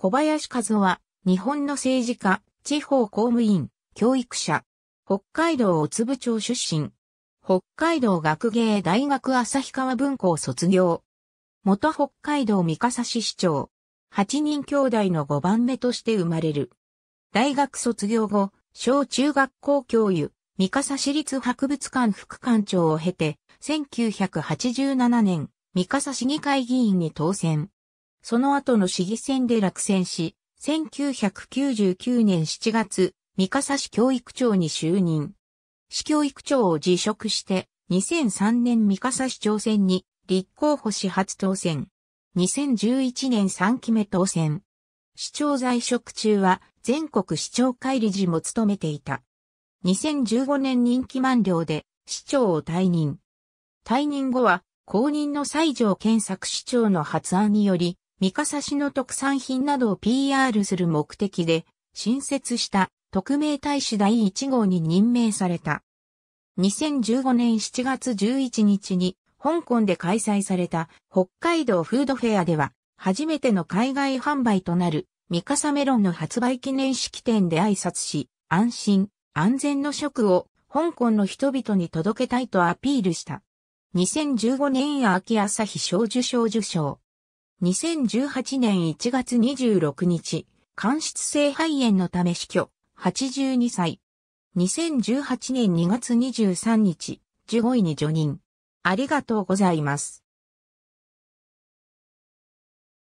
小林和夫は、日本の政治家、地方公務員、教育者、北海道小粒町出身、北海道学芸大学旭川文庫を卒業、元北海道三笠市市長、8人兄弟の5番目として生まれる。大学卒業後、小中学校教諭、三笠市立博物館副館長を経て、1987年、三笠市議会議員に当選。その後の市議選で落選し、1999年7月、三笠市教育長に就任。市教育長を辞職して、2003年三笠市長選に立候補し初当選。2011年3期目当選。市長在職中は全国市長会理事も務めていた。2015年任期満了で市長を退任。退任後は公認の西条健作市長の発案により三笠市の特産品などを PR する目的で、新設した特命大使第1号に任命された。2015年7月11日に、香港で開催された北海道フードフェアでは、初めての海外販売となる三笠メロンの発売記念式典で挨拶し、安心、安全の食を香港の人々に届けたいとアピールした。2015年秋朝日賞受賞受賞。2018年1月26日、間質性肺炎のため死去、82歳。2018年2月23日、15位に除任。ありがとうございます。